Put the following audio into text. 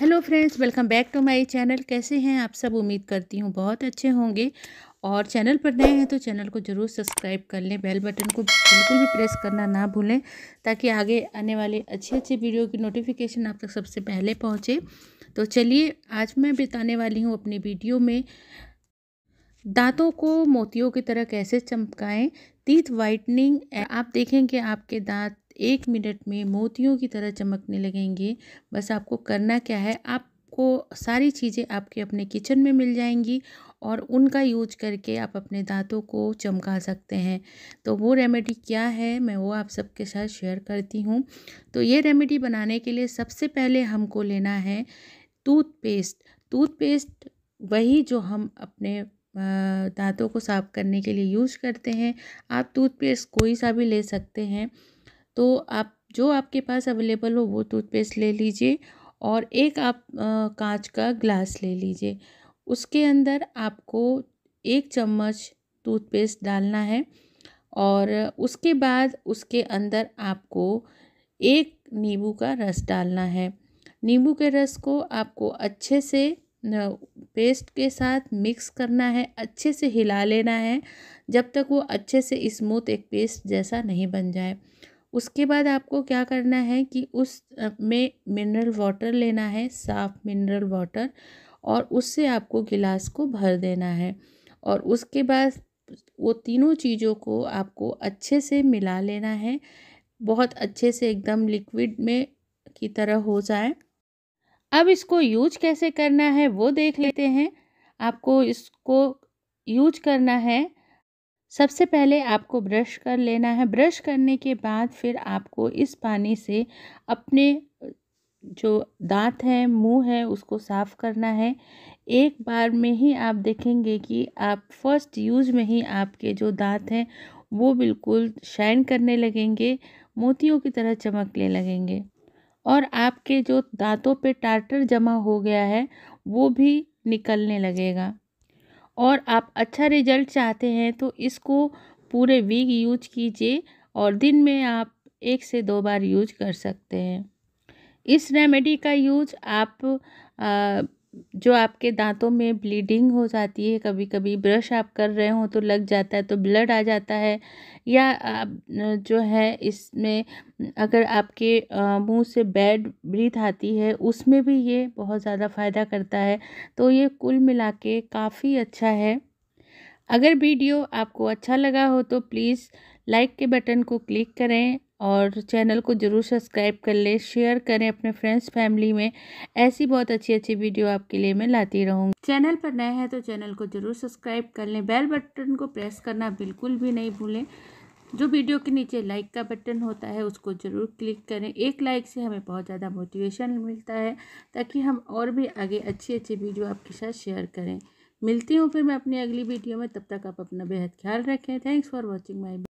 hello friends welcome back to my channel कैसे हैं आप सब उम्मीद करती हूँ बहुत अच्छे होंगे और चैनल पर नए हैं तो चैनल को ज़रूर सब्सक्राइब कर लें बेल बटन को बिल्कुल भी प्रेस करना ना भूलें ताकि आगे आने वाले अच्छे अच्छे वीडियो की नोटिफिकेशन आप तक सबसे पहले पहुँचे तो चलिए आज मैं बिताने वाली हूँ अपनी वीडियो में दांतों को मोतियों की तरह कैसे चमकाएं टीथ वाइटनिंग आप देखेंगे आपके दांत एक मिनट में मोतियों की तरह चमकने लगेंगे बस आपको करना क्या है आपको सारी चीज़ें आपके अपने किचन में मिल जाएंगी और उनका यूज करके आप अपने दांतों को चमका सकते हैं तो वो रेमेडी क्या है मैं वो आप सबके साथ शेयर करती हूँ तो ये रेमेडी बनाने के लिए सबसे पहले हमको लेना है टूथपेस्ट टूथपेस्ट वही जो हम अपने दांतों को साफ़ करने के लिए यूज़ करते हैं आप टूथपेस्ट कोई सा भी ले सकते हैं तो आप जो आपके पास अवेलेबल हो वो टूथपेस्ट ले लीजिए और एक आप कांच का ग्लास ले लीजिए उसके अंदर आपको एक चम्मच टूथपेस्ट डालना है और उसके बाद उसके अंदर आपको एक नींबू का रस डालना है नींबू के रस को आपको अच्छे से पेस्ट के साथ मिक्स करना है अच्छे से हिला लेना है जब तक वो अच्छे से स्मूथ एक पेस्ट जैसा नहीं बन जाए उसके बाद आपको क्या करना है कि उस में मिनरल वाटर लेना है साफ़ मिनरल वाटर और उससे आपको गिलास को भर देना है और उसके बाद वो तीनों चीज़ों को आपको अच्छे से मिला लेना है बहुत अच्छे से एकदम लिक्विड में की तरह हो जाए अब इसको यूज कैसे करना है वो देख लेते हैं आपको इसको यूज करना है सबसे पहले आपको ब्रश कर लेना है ब्रश करने के बाद फिर आपको इस पानी से अपने जो दांत हैं मुंह है उसको साफ़ करना है एक बार में ही आप देखेंगे कि आप फर्स्ट यूज़ में ही आपके जो दांत हैं वो बिल्कुल शाइन करने लगेंगे मोतियों की तरह चमकने लगेंगे और आपके जो दांतों पे टार्टर जमा हो गया है वो भी निकलने लगेगा और आप अच्छा रिजल्ट चाहते हैं तो इसको पूरे वीक यूज कीजिए और दिन में आप एक से दो बार यूज कर सकते हैं इस रेमेडी का यूज आप जो आपके दांतों में ब्लीडिंग हो जाती है कभी कभी ब्रश आप कर रहे हो तो लग जाता है तो ब्लड आ जाता है या आप जो है इसमें अगर आपके मुंह से बैड ब्रीथ आती है उसमें भी ये बहुत ज़्यादा फ़ायदा करता है तो ये कुल मिला के काफ़ी अच्छा है अगर वीडियो आपको अच्छा लगा हो तो प्लीज़ लाइक के बटन को क्लिक करें और चैनल को ज़रूर सब्सक्राइब कर लें शेयर करें अपने फ्रेंड्स फैमिली में ऐसी बहुत अच्छी अच्छी वीडियो आपके लिए मैं लाती रहूँगी चैनल पर नए हैं तो चैनल को ज़रूर सब्सक्राइब कर लें बेल बटन को प्रेस करना बिल्कुल भी नहीं भूलें जो वीडियो के नीचे लाइक का बटन होता है उसको ज़रूर क्लिक करें एक लाइक से हमें बहुत ज़्यादा मोटिवेशन मिलता है ताकि हम और भी आगे अच्छी अच्छी वीडियो आपके साथ शेयर करें मिलती हूँ फिर मैं अपनी अगली वीडियो में तब तक आप अपना बेहद ख्याल रखें थैंक्स फॉर वॉचिंग माई